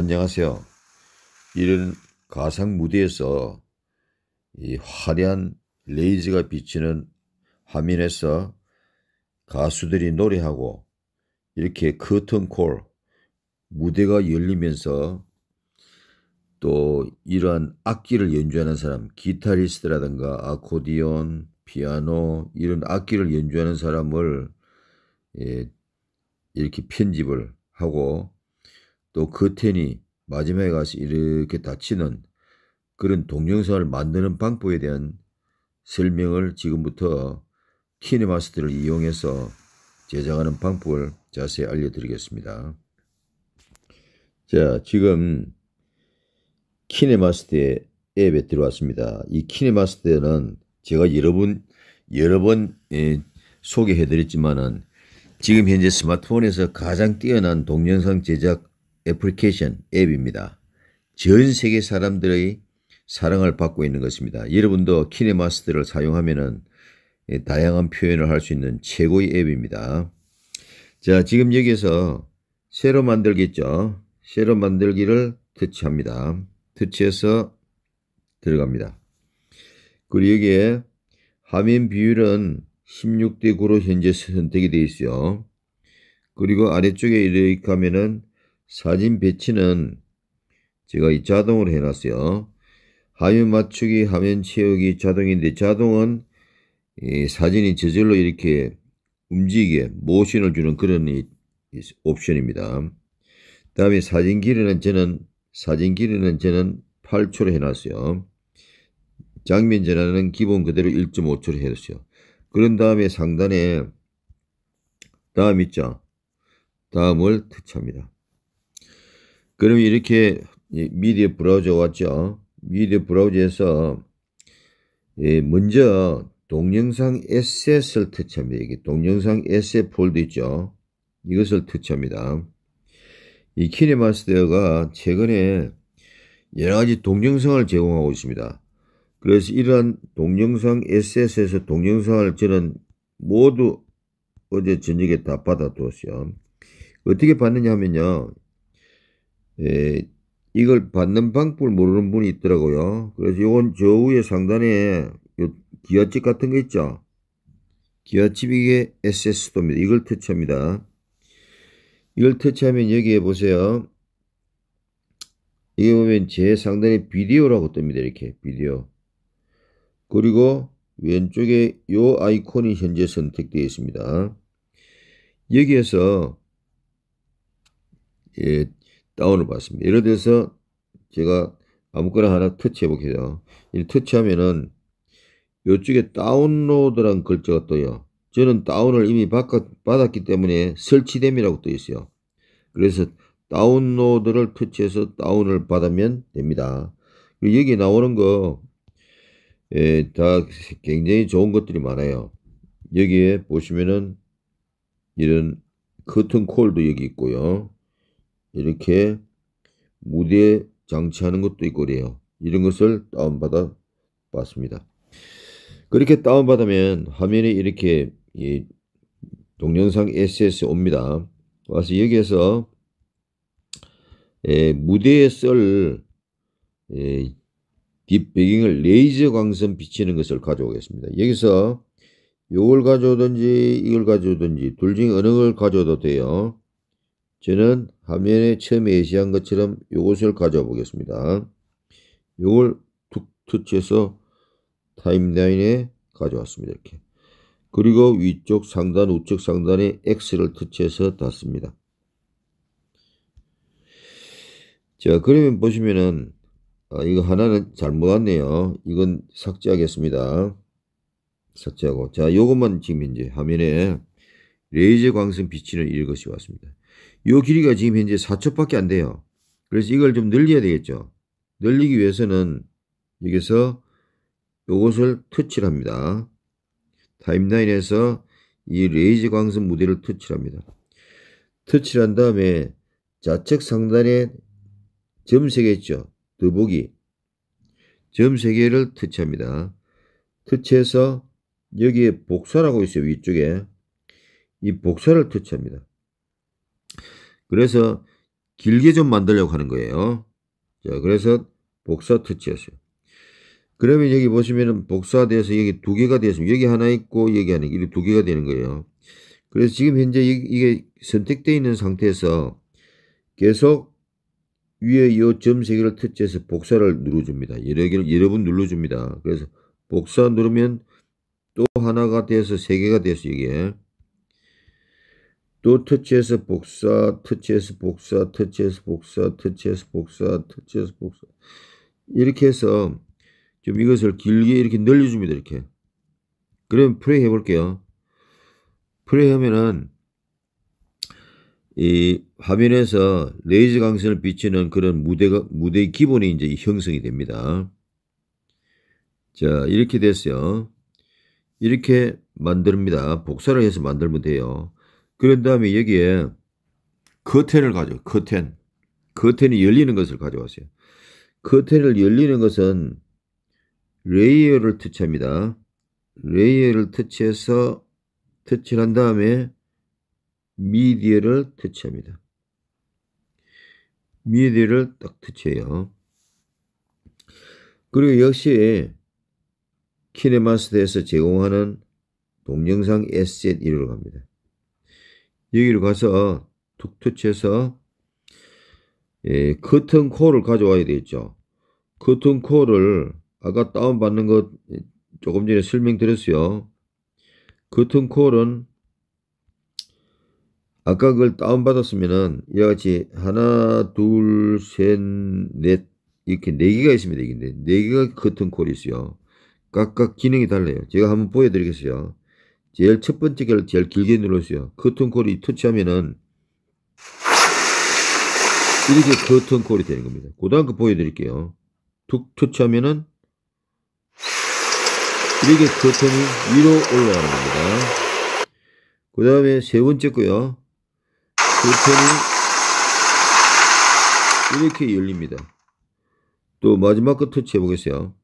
안녕하세요. 이른 가상 무대에서 이 화려한 레이즈가 비치는 화면에서 가수들이 노래하고 이렇게 커튼콜 무대가 열리면서 또 이러한 악기를 연주하는 사람 기타리스트라든가 아코디언 피아노 이런 악기를 연주하는 사람을 예, 이렇게 편집을 하고 또그튼이 마지막에 가서 이렇게 닫히는 그런 동영상을 만드는 방법에 대한 설명을 지금부터 키네마스터를 이용해서 제작하는 방법을 자세히 알려드리겠습니다. 자, 지금 키네마스터 앱에 들어왔습니다. 이 키네마스터는 제가 여러 번, 여러 번 예, 소개해드렸지만은 지금 현재 스마트폰에서 가장 뛰어난 동영상 제작 애플리케이션 앱입니다. 전 세계 사람들의 사랑을 받고 있는 것입니다. 여러분도 키네마스터를 사용하면은 다양한 표현을 할 수 있는 최고의 앱입니다. 자, 지금 여기에서 새로 만들겠죠. 새로 만들기를 터치합니다. 터치해서 들어갑니다. 그리고 여기에 화면 비율은 16대 9로 현재 선택이 되어 있어요. 그리고 아래쪽에 이렇게 하면은 사진 배치는 제가 이 자동으로 해놨어요. 화면 맞추기, 화면 채우기 자동인데 자동은 이 사진이 저절로 이렇게 움직이게 모션을 주는 그런 이, 이 옵션입니다. 다음에 사진 길이는 저는 사진 길이는 저는 8초로 해놨어요. 장면 전환은 기본 그대로 1.5초로 해놨어요. 그런 다음에 상단에 다음 있죠. 다음을 터치합니다. 그럼 이렇게 미디어 브라우저 왔죠. 미디어 브라우저에서 예, 먼저 동영상 에셋을 터치합니다. 이게 동영상 에셋 폴드 있죠. 이것을 터치합니다. 이 키네마스터가 최근에 여러 가지 동영상을 제공하고 있습니다. 그래서 이러한 동영상 에셋에서 동영상을 저는 모두 어제 저녁에 다 받아두었어요. 어떻게 받느냐 하면요. 에, 예, 이걸 받는 방법을 모르는 분이 있더라고요. 그래서 이건 저 위에 상단에 기아집 같은 거 있죠. 기아집 이게 SS도입니다. 이걸 터치합니다. 이걸 터치하면 여기에 보세요. 이게 보면 제 상단에 비디오라고 뜹니다. 이렇게 비디오. 그리고 왼쪽에 요 아이콘이 현재 선택되어 있습니다. 여기에서 예, 다운을 받습니다. 예를 들어서 제가 아무거나 하나 터치해 볼게요. 이 터치하면은 이쪽에 다운로드란 글자가 떠요. 저는 다운을 이미 받았기 때문에 설치됨이라고 떠 있어요. 그래서 다운로드를 터치해서 다운을 받으면 됩니다. 여기 나오는 거, 예, 다 굉장히 좋은 것들이 많아요. 여기에 보시면은 이런 커튼 콜도 여기 있고요. 이렇게 무대에 장치하는 것도 있고 그래요. 이런 것을 다운받아 봤습니다. 그렇게 다운받으면 화면에 이렇게 이 동영상 SS 옵니다. 와서 여기에서 에, 예, 무대에 쓸 에, 예, 뒷배경을 레이저 광선 비치는 것을 가져오겠습니다. 여기서 요걸 가져오든지 이걸 가져오든지 둘 중에 어느 걸 가져도 돼요. 저는 화면에 처음에 예시한 것처럼 이것을 가져 보겠습니다. 이걸 툭 터치해서 타임라인에 가져왔습니다. 이렇게. 그리고 위쪽 상단, 우측 상단에 X를 터치해서 닫습니다. 자, 그러면 보시면은, 아, 이거 하나는 잘못 왔네요. 이건 삭제하겠습니다. 삭제하고. 자, 요것만 지금 이제 화면에 레이저 광선 비치는 이것이 왔습니다. 이 길이가 지금 현재 4초밖에 안 돼요. 그래서 이걸 좀 늘려야 되겠죠. 늘리기 위해서는 여기서 이것을 터치를 합니다. 타임라인에서 이 레이저 광선 무대를 터치를 합니다. 터치를 한 다음에 좌측 상단에 점 3개 있죠. 더보기. 점 3개를 터치합니다. 터치해서 여기에 복사라고 있어요. 위쪽에. 이 복사를 터치합니다. 그래서 길게 좀 만들려고 하는 거예요. 자, 그래서 복사 터치하세요 그러면 여기 보시면은 복사돼서 여기 두 개가 되었습니다. 여기 하나 있고 여기 하나 있고 두 개가 되는 거예요. 그래서 지금 현재 이게 선택되어 있는 상태에서 계속 위에 이 점 세 개를 터치해서 복사를 눌러줍니다. 여러 개를 여러 번 눌러줍니다. 그래서 복사 누르면 또 하나가 돼서 세 개가 돼서 이게 또 터치해서 복사, 터치해서 복사, 터치해서 복사, 터치해서 복사, 터치해서 복사. 이렇게 해서 좀 이것을 길게 이렇게 늘려줍니다. 이렇게. 그럼 프레이 해볼게요. 프레이 하면은 이 화면에서 레이저 강선을 비치는 그런 무대가, 무대의 기본이 이제 형성이 됩니다. 자, 이렇게 됐어요. 이렇게 만듭니다. 복사를 해서 만들면 돼요. 그런 다음에 여기에 커튼을 가져 커튼. 커튼이 열리는 것을 가져왔어요. 커튼을 열리는 것은 레이어를 터치합니다. 레이어를 터치해서 터치를 한 다음에 미디어를 터치합니다. 미디어를 딱 터치해요. 그리고 역시 키네마스터에서 제공하는 동영상 에셋 이호로 갑니다. 여기로 가서 툭 터치해서 예, 커튼 코를 가져와야 되겠죠. 커튼 코를 아까 다운받는 것 조금 전에 설명드렸어요. 커튼 콜은 아까 그걸 다운받았으면은 이와 같이 하나, 둘, 셋, 넷 이렇게 네 개가 있습니다. 네 개가 커튼 콜이 있어요. 각각 기능이 달라요. 제가 한번 보여드리겠어요. 제일 첫 번째 결을 제일 길게 눌러주세요. 커튼콜이 터치하면은 이렇게 커튼콜이 되는 겁니다. 그 다음 거 보여드릴게요. 툭 터치하면은 이렇게 커튼이 위로 올라가는 겁니다. 그 다음에 세 번째 거요. 커튼이 이렇게 열립니다. 또 마지막 거 터치해 보겠어요.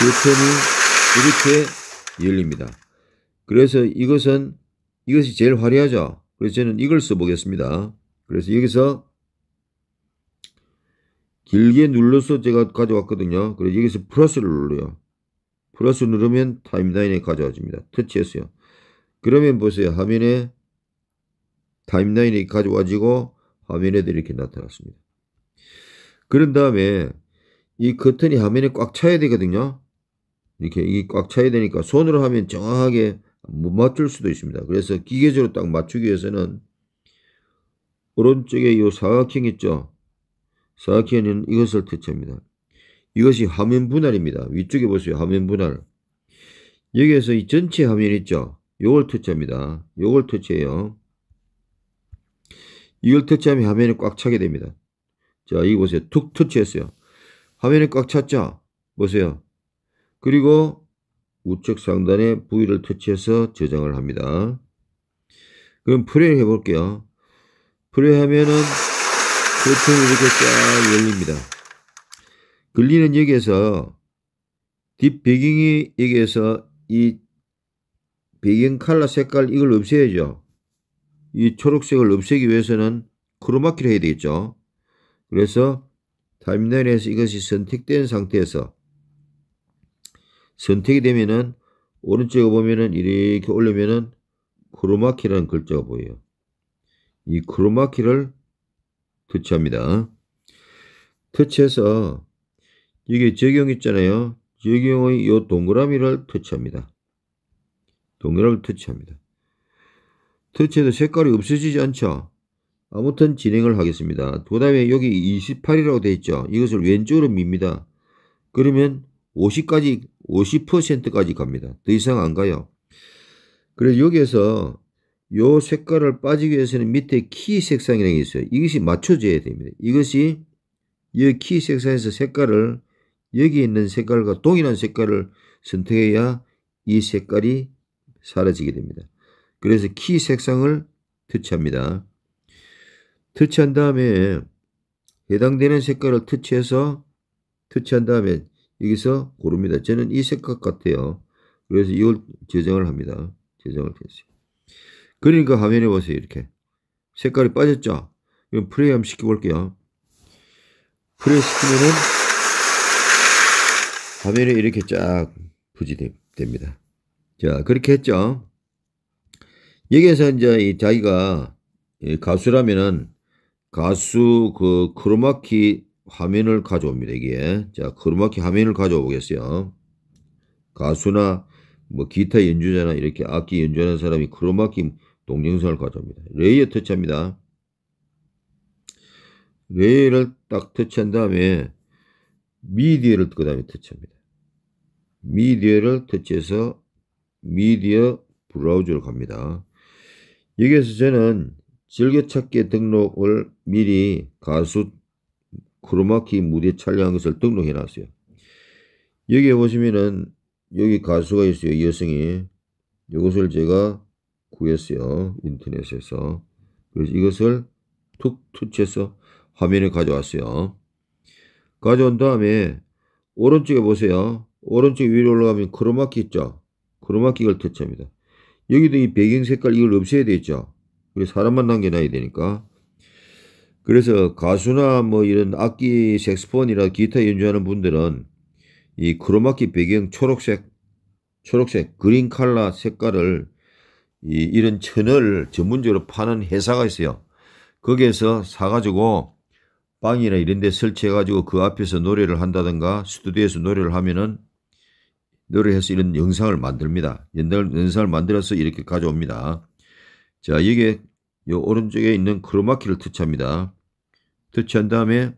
커튼이 이렇게 열립니다. 그래서 이것은 이것이 제일 화려하죠. 그래서 저는 이걸 써보겠습니다. 그래서 여기서 길게 눌러서 제가 가져왔거든요. 그래서 여기서 플러스를 눌러요. 플러스 누르면 타임라인에 가져와집니다. 터치했어요. 그러면 보세요. 화면에 타임라인이 가져와지고 화면에도 이렇게 나타났습니다. 그런 다음에 이 커튼이 화면에 꽉 차야 되거든요. 이렇게 이꽉 차야 되니까 손으로 하면 정확하게 못 뭐 맞출 수도 있습니다. 그래서 기계적으로 딱 맞추기 위해서는 오른쪽에 이 사각형 있죠. 사각형은 이것을 터치합니다. 이것이 화면 분할입니다. 위쪽에 보세요. 화면 분할. 여기에서 이 전체 화면 있죠. 요걸 터치합니다. 요걸 터치해요. 이걸 터치하면 화면이 꽉 차게 됩니다. 자, 이거 보세요. 툭 터치했어요. 화면이 꽉 찼죠? 보세요. 그리고 우측 상단에 부위를 터치해서 저장을 합니다. 그럼 프레임 해볼게요. 프레임 하면은 보통 이렇게 쫙 열립니다. 글리는 여기에서 뒷 배경이 여기에서 이 배경 칼라 색깔 이걸 없애야죠. 이 초록색을 없애기 위해서는 크로마키를 해야 되겠죠. 그래서 타임라인에서 이것이 선택된 상태에서 선택이 되면은 오른쪽에 보면은 이렇게 올리면은 크로마키라는 글자가 보여요. 이 크로마키를 터치합니다. 터치해서 이게 적용 있잖아요. 적용의 이 동그라미를 터치합니다. 동그라미를 터치합니다. 터치해도 색깔이 없어지지 않죠? 아무튼 진행을 하겠습니다. 그 다음에 여기 28이라고 되어 있죠. 이것을 왼쪽으로 밉니다. 그러면 50까지 50%까지 갑니다. 더 이상 안 가요. 그래서 여기에서 요 색깔을 빠지기 위해서는 밑에 키 색상이라는 게 있어요. 이것이 맞춰져야 됩니다. 이것이 이 키 색상에서 색깔을 여기 있는 색깔과 동일한 색깔을 선택해야 이 색깔이 사라지게 됩니다. 그래서 키 색상을 터치합니다. 터치한 다음에 해당되는 색깔을 터치해서 터치한 다음에 여기서 고릅니다. 저는 이 색깔 같아요. 그래서 이걸 재정을 합니다. 재정을 했어요. 그러니까 화면에 보세요. 이렇게. 색깔이 빠졌죠? 그럼 프레이 한번 시켜볼게요. 프레이 시키면은 화면에 이렇게 쫙 부지됩니다. 자, 그렇게 했죠? 여기에서 이제 자기가 가수라면은 가수 그 크로마키 화면을 가져옵니다. 이게 자 크로마키 화면을 가져오겠어요. 가수나 뭐 기타 연주자나 이렇게 악기 연주하는 사람이 크로마키 동영상을 가져옵니다. 레이어 터치합니다. 레이를 어딱 터치한 다음에 미디어를 그 다음에 터치합니다. 미디어를 터치해서 미디어 브라우저로 갑니다. 여기에서 저는 즐겨찾기 등록을 미리 가수 크로마키 무대 촬영한 것을 등록해 놨어요. 여기에 보시면은 여기 가수가 있어요. 여성이. 이것을 제가 구했어요. 인터넷에서. 그래서 이것을 툭 투치해서 화면에 가져왔어요. 가져온 다음에 오른쪽에 보세요. 오른쪽 위로 올라가면 크로마키 있죠. 크로마키를 터치합니다. 여기도 이 배경 색깔 이걸 없애야 되겠죠. 그래서 사람만 남겨놔야 되니까 그래서 가수나 뭐 이런 악기 색스폰이나 기타 연주하는 분들은 이 크로마키 배경 초록색 초록색 그린 칼라 색깔을 이 이런 천을 전문적으로 파는 회사가 있어요. 거기에서 사가지고 빵이나 이런 데 설치해가지고 그 앞에서 노래를 한다든가 스튜디오에서 노래를 하면은 노래해서 이런 영상을 만듭니다. 옛날 영상을 만들어서 이렇게 가져옵니다. 자, 여기에 요 오른쪽에 있는 크로마키를 터치합니다. 터치한 다음에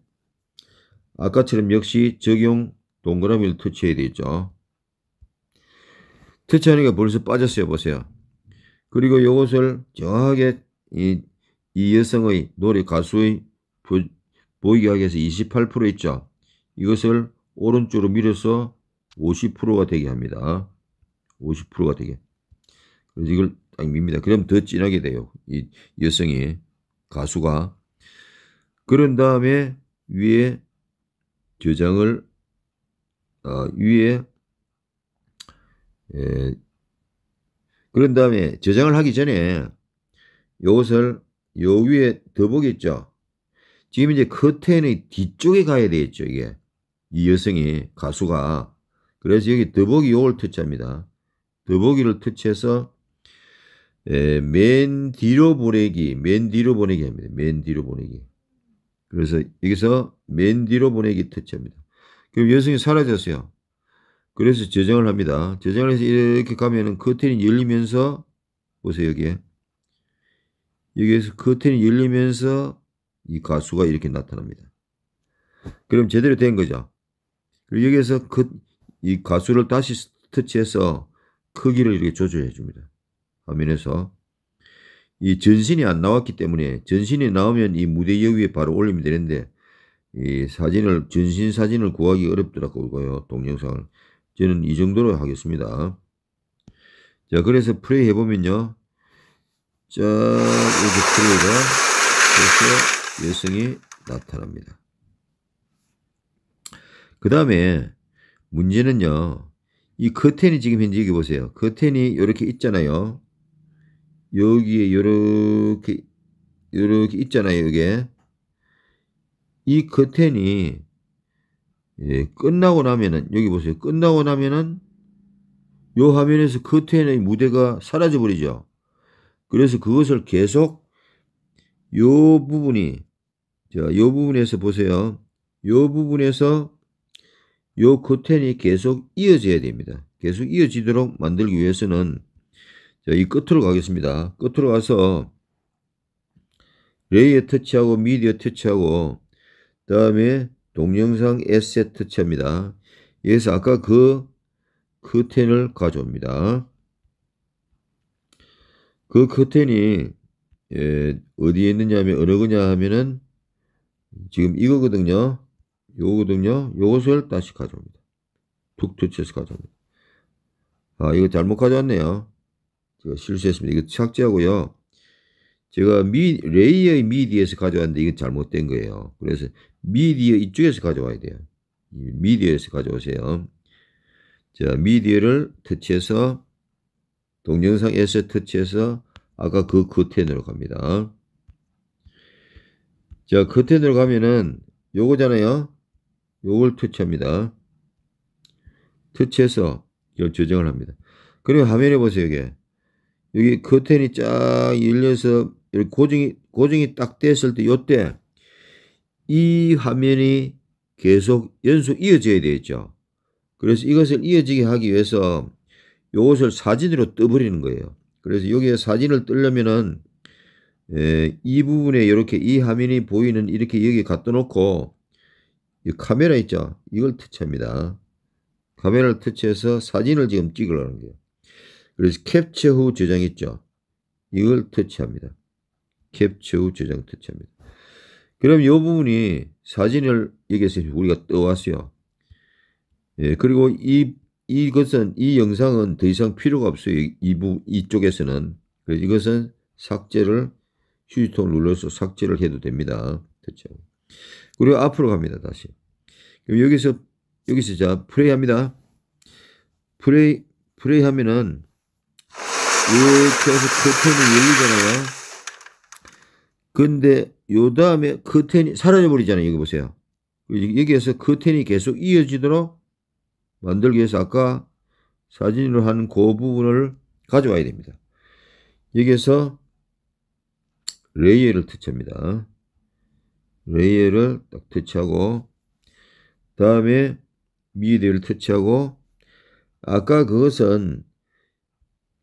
아까처럼 역시 적용 동그라미를 터치해야 되죠. 터치하니까 벌써 빠졌어요. 보세요. 그리고 이것을 정확하게 이, 이 여성의 노래 가수의 보, 보이게 하기 위해서 28% 있죠. 이것을 오른쪽으로 밀어서 50%가 되게 합니다. 50%가 되게. 그래서 이걸 딱 밉니다. 그럼 더 진하게 돼요. 이 여성이 가수가 그런 다음에 위에 저장을 아, 위에 예, 그런 다음에 저장을 하기 전에 이것을 요 위에 더보겠죠. 지금 이제 커튼의 뒤쪽에 가야 되겠죠. 이게 이 여성이 가수가 그래서 여기 더보기 요걸 터치합니다. 더보기를 터치해서 예, 맨 뒤로 보내기, 맨 뒤로 보내기 합니다. 맨 뒤로 보내기. 그래서 여기서 맨 뒤로 보내기 터치합니다. 그럼 여성이 사라졌어요. 그래서 저장을 합니다. 저장을 해서 이렇게 가면은 커튼이 열리면서 보세요 여기에 여기에서 커튼이 열리면서 이 가수가 이렇게 나타납니다. 그럼 제대로 된 거죠. 그리고 여기에서 그, 이 가수를 다시 터치해서 크기를 이렇게 조절해 줍니다. 화면에서 이 전신이 안 나왔기 때문에 전신이 나오면 이 무대 여위에 바로 올리면 되는데 이 사진을 전신 사진을 구하기 어렵더라고요 동영상을 저는 이 정도로 하겠습니다 자 그래서 플레이 해보면요 자 이렇게 프레이가그렇게 열성이 나타납니다 그 다음에 문제는요 이 커튼이 지금 현재 여기 보세요 커튼이 이렇게 있잖아요 여기에 요렇게 요렇게 있잖아요 이게 이 커튼이 예, 끝나고 나면은 여기 보세요 끝나고 나면은 요 화면에서 커튼의 무대가 사라져 버리죠 그래서 그것을 계속 요 부분이 자요 부분에서 보세요 요 부분에서 요 커튼이 계속 이어져야 됩니다 계속 이어지도록 만들기 위해서는 자, 이 끝으로 가겠습니다. 끝으로 가서 레이어 터치하고 미디어 터치하고 그 다음에 동영상 에셋 터치합니다. 여기서 아까 그 커튼을 그 가져옵니다. 그 커튼이 그 예, 어디에 있느냐 하면 어느 거냐 하면은 지금 이거거든요. 요거거든요. 요것을 다시 가져옵니다. 툭 터치해서 가져옵니다. 아 이거 잘못 가져왔네요. 제가 그 실수했습니다. 이거 삭제하고요. 제가 미, 레이어의 미디에서 가져왔는데 이건 잘못된 거예요. 그래서 미디어 이쪽에서 가져와야 돼요. 미디어에서 가져오세요. 자, 미디어를 터치해서 동영상에서 터치해서 아까 그 커튼으로 갑니다. 자, 커튼으로 가면은 요거잖아요. 요걸 터치합니다. 터치해서 요 조정을 합니다. 그리고 화면에 보세요, 이게. 여기 커튼이 그 쫙 열려서 고정이 고정이 딱 됐을 때 요때 이 화면이 계속 연속 이어져야 되겠죠. 그래서 이것을 이어지게 하기 위해서 요것을 사진으로 떠버리는 거예요. 그래서 여기에 사진을 뜨려면은 에, 예, 이 부분에 이렇게 이 화면이 보이는 이렇게 여기 갖다 놓고 이 카메라 있죠. 이걸 터치합니다. 카메라를 터치해서 사진을 지금 찍으려는 거예요. 그래서 캡처 후 저장 있죠. 이걸 터치합니다. 캡처 후 저장 터치합니다. 그럼 이 부분이 사진을 여기서 우리가 떠왔어요. 예, 그리고 이, 이것은, 이 영상은 더 이상 필요가 없어요. 이, 부, 이쪽에서는. 그래서 이것은 삭제를 휴지통을 눌러서 삭제를 해도 됩니다. 됐죠. 그리고 앞으로 갑니다. 다시. 그럼 여기서, 여기서 자, 플레이 합니다. 플레이, 플레이 하면은 이렇게 해서 커튼이 그 열리잖아요. 근데 요 다음에 커튼이 그 사라져 버리잖아요. 여기 보세요. 여기에서 커튼이 그 계속 이어지도록 만들기 위해서 아까 사진으로 한 그 부분을 가져와야 됩니다. 여기에서 레이어를 터치합니다. 레이어를 딱 터치하고 다음에 미디를 어 터치하고 아까 그것은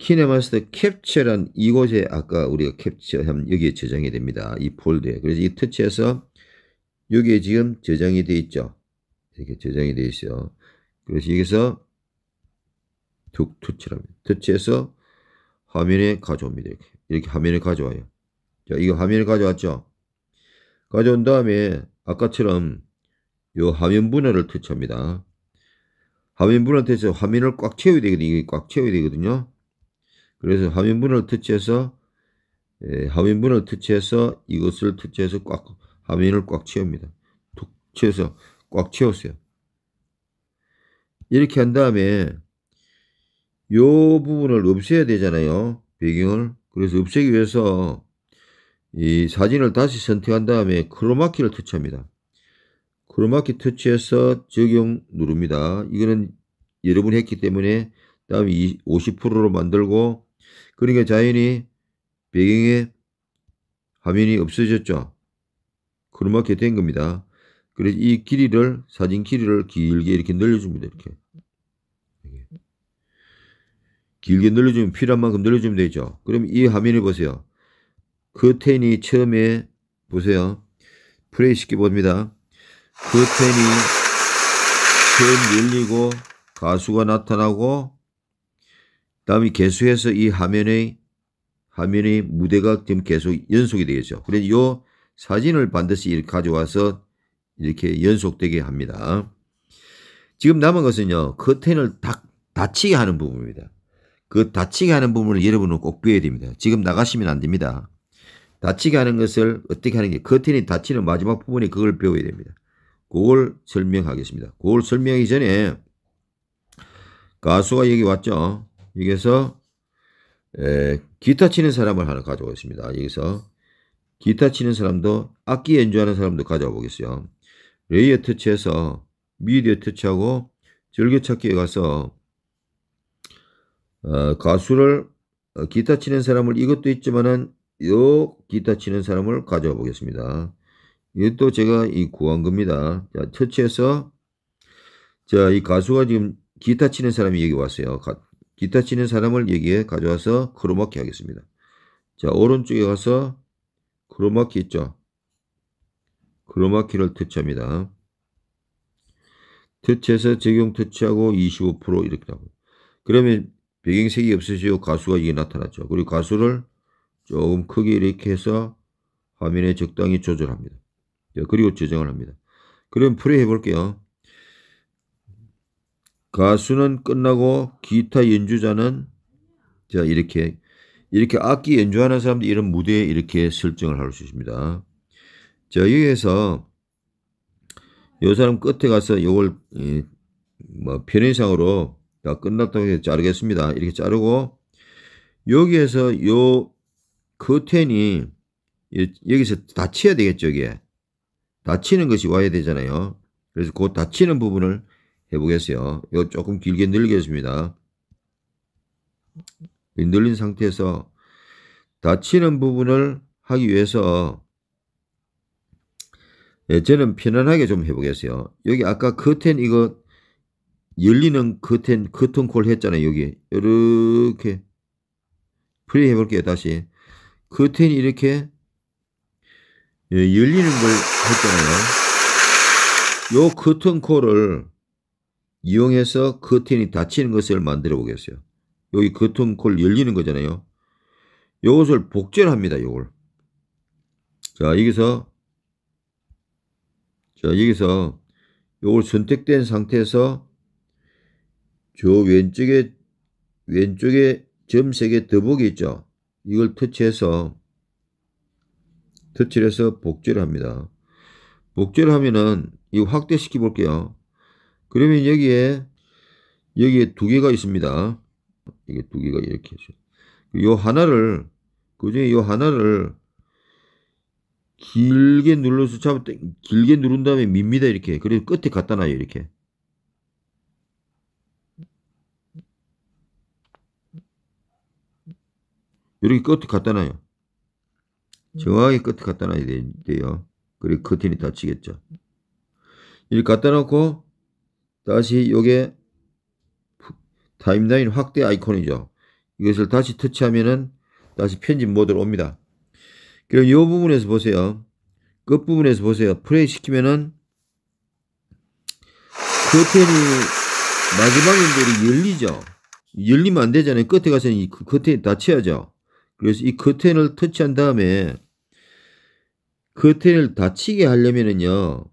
키네마스터 캡처란 이곳에 아까 우리가 캡처한 여기에 저장이 됩니다. 이폴드에 그래서 이 터치해서 여기에 지금 저장이 돼 있죠. 이렇게 저장이 돼 있어요. 그래서 여기서 툭 터치합니다. 터치해서 화면에 가져옵니다. 이렇게. 이렇게 화면에 가져와요. 자, 이거 화면에 가져왔죠. 가져온 다음에 아까처럼 이 화면 분할을 터치합니다. 화면 분할 터치해서 화면을 꽉 채워야 되거든요. 꽉 채워야 되거든요. 그래서 하면분을 터치해서 예, 하민분을 터치해서 이것을 터치해서 꽉하면을꽉 채웁니다. 터치해서꽉 채웠어요. 이렇게 한 다음에 요 부분을 없애야 되잖아요. 배경을. 그래서 없애기 위해서 이 사진을 다시 선택한 다음에 크로마키를 터치합니다. 크로마키 터치해서 적용 누릅니다. 이거는 여러분이 했기 때문에 다음 50%로 만들고 그러니까 자연히 배경에 화면이 없어졌죠. 그로마키된 겁니다. 그래서 이 길이를 사진 길이를 길게 이렇게 늘려줍니다. 이렇게 길게 늘려주면 필요한 만큼 늘려주면 되죠. 그럼 이 화면을 보세요. 커튼이 그 처음에 보세요. 플레이 쉽게 봅니다. 커튼이 그 처음 열리고 가수가 나타나고 다음이 개수해서 이 화면의 화면의 무대가 지금 계속 연속이 되겠죠. 그래서 요 사진을 반드시 이렇게 가져와서 이렇게 연속되게 합니다. 지금 남은 것은요. 커튼을 딱 닫히게 하는 부분입니다. 그 닫히게 하는 부분을 여러분은 꼭배워야 됩니다. 지금 나가시면 안 됩니다. 닫히게 하는 것을 어떻게 하는 게 커튼이 닫히는 마지막 부분이 그걸 배워야 됩니다. 그걸 설명하겠습니다. 그걸 설명하기 전에 가수가 여기 왔죠. 여기서 에, 기타 치는 사람을 하나 가져오겠습니다. 여기서 기타 치는 사람도 악기 연주하는 사람도 가져와 보겠어요. 레이어 터치해서 미디어 터치하고 즐겨찾기에 가서 어, 가수를 어, 기타 치는 사람을 이것도 있지만은 요 기타 치는 사람을 가져와 보겠습니다. 이것도 제가 이 구한 겁니다. 자, 터치해서 자, 이 가수가 지금 기타 치는 사람이 여기 왔어요. 가, 기타 치는 사람을 여기에 가져와서 크로마키 하겠습니다. 자, 오른쪽에 가서 크로마키 있죠? 크로마키를 터치합니다. 터치해서 적용 터치하고 25% 이렇게 하고 그러면 배경색이 없으시고 가수가 이게 나타났죠. 그리고 가수를 조금 크게 이렇게 해서 화면에 적당히 조절합니다. 예, 그리고 저장을 합니다. 그럼 플레이 해볼게요. 가수는 끝나고 기타 연주자는 자 이렇게 이렇게 악기 연주하는 사람들 이런 무대에 이렇게 설정을 할 수 있습니다. 자 여기에서 요 사람 끝에 가서 요걸 예, 뭐 편의상으로 다 끝났다고 해서 자르겠습니다. 이렇게 자르고 여기에서 요 커튼이 여기서 닫혀야 되겠죠, 이게. 닫히는 것이 와야 되잖아요. 그래서 그 닫히는 부분을 해보겠어요. 이거 조금 길게 늘리겠습니다. 늘린 상태에서 다치는 부분을 하기 위해서 예, 저는 편안하게 좀 해보겠어요. 여기 아까 커튼 이거 열리는 커튼 커튼콜 했잖아요. 여기 이렇게 플레이 해볼게요. 다시 커튼이 이렇게 예, 열리는 걸 했잖아요. 요 커튼콜을 이용해서 커튼이 그 닫히는 것을 만들어 보겠어요. 여기 커튼 그 콜 열리는 거잖아요. 이것을 복제를 합니다. 이걸. 자, 여기서 자, 여기서 이걸 선택된 상태에서 저 왼쪽에 왼쪽에 점색개 더보기 있죠. 이걸 터치해서 터치를 해서 복제를 합니다. 복제를 하면은 이 확대시켜 볼게요. 그러면 여기에 여기에 두 개가 있습니다. 이게 두 개가 이렇게 있어요. 그 하나를 그중에 요 하나를 길게 눌러서 잡을때 길게 누른 다음에 밉니다 이렇게. 그리고 끝에 갖다 놔요 이렇게. 이렇게 끝에 갖다 놔요. 정확하게 끝에 갖다 놔야 돼요. 그리고 커튼이 닫히겠죠. 이렇게 갖다 놓고 다시 요게 타임라인 확대 아이콘이죠. 이것을 다시 터치하면은 다시 편집 모드로 옵니다. 그럼 요 부분에서 보세요. 끝부분에서 보세요. 플레이 시키면은 커튼이 마지막 인결이 열리죠. 열리면 안 되잖아요. 끝에 가서는 이 커튼이 닫혀야죠. 그래서 이 커튼을 터치한 다음에 커튼을 닫히게 하려면은요.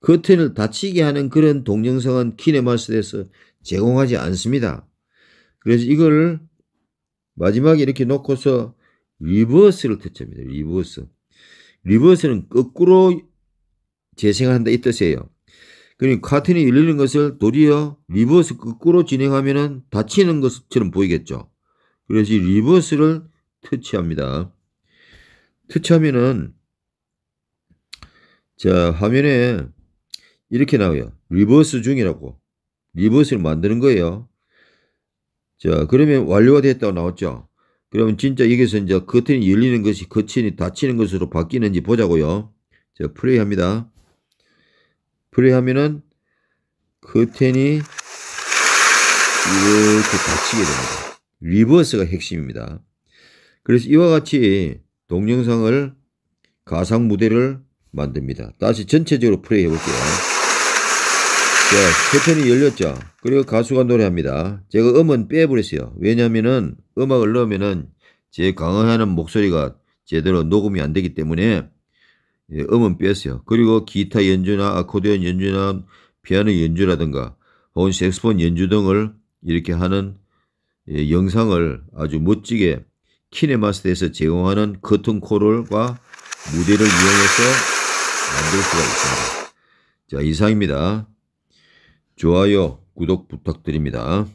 커튼을 그 닫히게 하는 그런 동영상은 키네마스에서 제공하지 않습니다. 그래서 이걸 마지막에 이렇게 놓고서 리버스를 터치니다 리버스. 리버스는 거꾸로 재생한다 이 뜻이에요. 그러니 커튼이 열리는 것을 도리어 리버스 거꾸로 진행하면 은 닫히는 것처럼 보이겠죠. 그래서 리버스를 터치합니다. 터치하면은 자 화면에 이렇게 나와요. 리버스 중이라고. 리버스를 만드는 거예요. 자, 그러면 완료가 됐다고 나왔죠. 그러면 진짜 여기서 이제 커튼이 열리는 것이 커튼이 닫히는 것으로 바뀌는지 보자고요. 자, 플레이 합니다. 플레이 하면은 커튼이 이렇게 닫히게 됩니다. 리버스가 핵심입니다. 그래서 이와 같이 동영상을 가상 무대를 만듭니다. 다시 전체적으로 플레이 해볼게요. 자, 예, 패턴이 열렸죠. 그리고 가수가 노래합니다. 제가 음은 빼버렸어요. 왜냐면은 음악을 넣으면은 제 강화하는 목소리가 제대로 녹음이 안 되기 때문에 예, 음은 뺐어요. 그리고 기타 연주나 아코디언 연주나 피아노 연주라든가 혹은 색스폰 연주 등을 이렇게 하는 예, 영상을 아주 멋지게 키네마스터에서 제공하는 커튼 콜럴과 무대를 이용해서 만들 수가 있습니다. 자 이상입니다. 좋아요, 구독 부탁드립니다.